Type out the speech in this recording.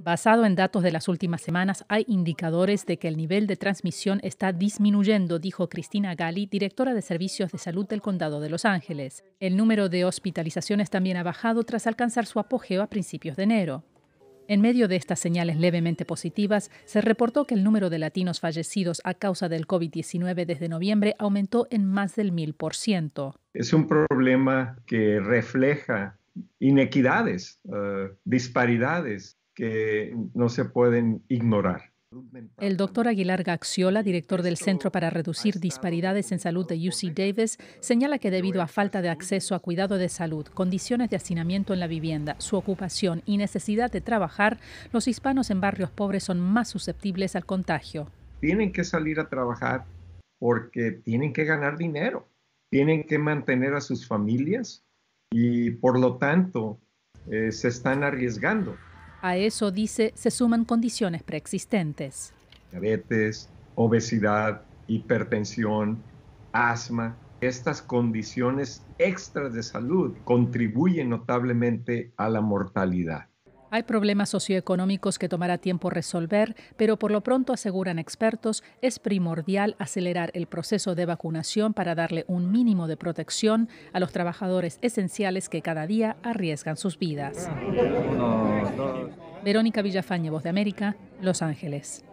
Basado en datos de las últimas semanas, hay indicadores de que el nivel de transmisión está disminuyendo, dijo Cristina Gali, directora de Servicios de Salud del Condado de Los Ángeles. El número de hospitalizaciones también ha bajado tras alcanzar su apogeo a principios de enero. En medio de estas señales levemente positivas, se reportó que el número de latinos fallecidos a causa del COVID-19 desde noviembre aumentó en más del 1000%. Es un problema que refleja inequidades, eh, disparidades que no se pueden ignorar. El doctor Aguilar Gaxiola, director del Centro para Reducir Disparidades en Salud de UC Davis, señala que debido a falta de acceso a cuidado de salud, condiciones de hacinamiento en la vivienda, su ocupación y necesidad de trabajar, los hispanos en barrios pobres son más susceptibles al contagio. Tienen que salir a trabajar porque tienen que ganar dinero, tienen que mantener a sus familias, y por lo tanto eh, se están arriesgando. A eso, dice, se suman condiciones preexistentes. Diabetes, obesidad, hipertensión, asma. Estas condiciones extras de salud contribuyen notablemente a la mortalidad. Hay problemas socioeconómicos que tomará tiempo resolver, pero por lo pronto, aseguran expertos, es primordial acelerar el proceso de vacunación para darle un mínimo de protección a los trabajadores esenciales que cada día arriesgan sus vidas. Verónica Villafañe, Voz de América, Los Ángeles.